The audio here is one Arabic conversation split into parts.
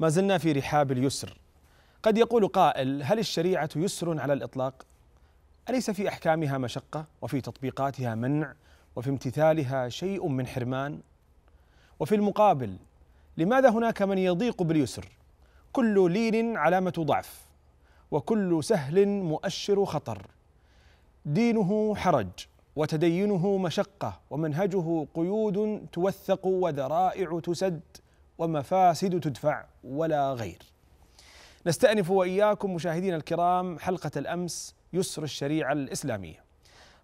ما زلنا في رحاب اليسر قد يقول قائل هل الشريعة يسر على الإطلاق؟ أليس في أحكامها مشقة وفي تطبيقاتها منع وفي امتثالها شيء من حرمان؟ وفي المقابل لماذا هناك من يضيق باليسر؟ كل لين علامة ضعف وكل سهل مؤشر خطر دينه حرج وتدينه مشقة ومنهجه قيود توثق وذرائع تسد ومفاسد تدفع ولا غير نستأنف وإياكم مشاهدينا الكرام حلقة الأمس يسر الشريعة الإسلامية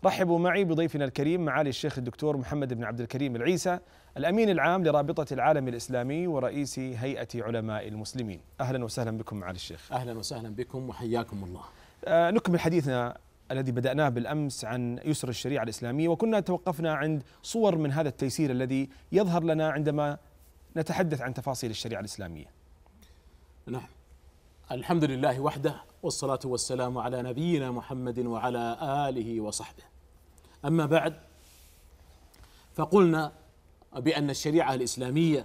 رحبوا معي بضيفنا الكريم معالي الشيخ الدكتور محمد بن عبد الكريم العيسى الأمين العام لرابطة العالم الإسلامي ورئيس هيئة علماء المسلمين أهلا وسهلا بكم معالي الشيخ أهلا وسهلا بكم وحياكم الله آه نكمل حديثنا الذي بدأناه بالأمس عن يسر الشريعة الإسلامية وكنا توقفنا عند صور من هذا التيسير الذي يظهر لنا عندما نتحدث عن تفاصيل الشريعة الإسلامية نعم الحمد لله وحده والصلاة والسلام على نبينا محمد وعلى آله وصحبه أما بعد فقلنا بأن الشريعة الإسلامية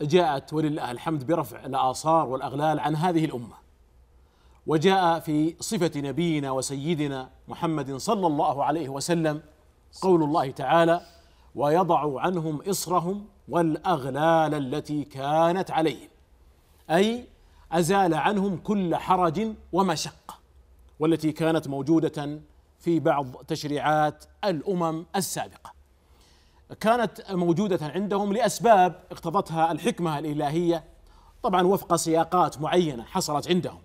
جاءت ولله الحمد برفع الآثار والأغلال عن هذه الأمة وجاء في صفة نبينا وسيدنا محمد صلى الله عليه وسلم قول الله تعالى ويضع عنهم إصرهم والاغلال التي كانت عليهم اي ازال عنهم كل حرج ومشقه والتي كانت موجوده في بعض تشريعات الامم السابقه كانت موجوده عندهم لاسباب اقتضتها الحكمه الالهيه طبعا وفق سياقات معينه حصلت عندهم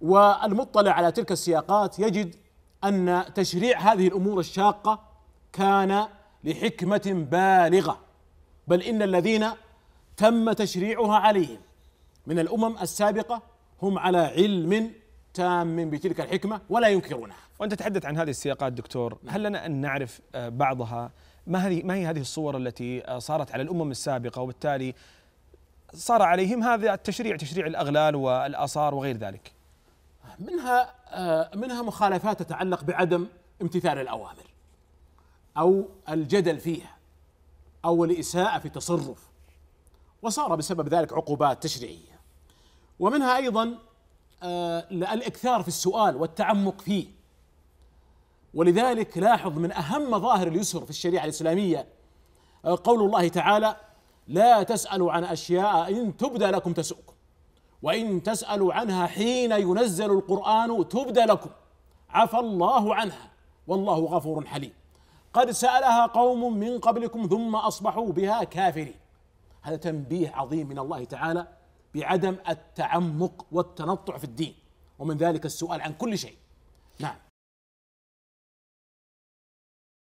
والمطلع على تلك السياقات يجد ان تشريع هذه الامور الشاقه كان لحكمه بالغه بل إن الذين تم تشريعها عليهم من الأمم السابقة هم على علم تام بتلك الحكمة ولا ينكرونها وأنت تحدث عن هذه السياقات دكتور نعم. هل لنا أن نعرف آه، بعضها ما هذه ما هي هذه الصور التي آه، صارت على الامم السابقه وبالتالي صار عليهم هذا التشريع تشريع الاغلال والاثار وغير ذلك. منها آه، منها مخالفات تتعلق بعدم امتثال الاوامر او الجدل فيها أو الإساءة في التصرف وصار بسبب ذلك عقوبات تشريعية ومنها أيضا آه، الإكثار في السؤال والتعمق فيه ولذلك لاحظ من أهم مظاهر اليسر في الشريعة الإسلامية آه، قول الله تعالى لا تسألوا عن أشياء إن تبدى لكم تسؤكم وإن تسألوا عنها حين ينزل القرآن تبدى لكم عفى الله عنها والله غفور حليم قد سألها قوم من قبلكم ثم أصبحوا بها كافرين هذا تنبيه عظيم من الله تعالى بعدم التعمق والتنطع في الدين ومن ذلك السؤال عن كل شيء نعم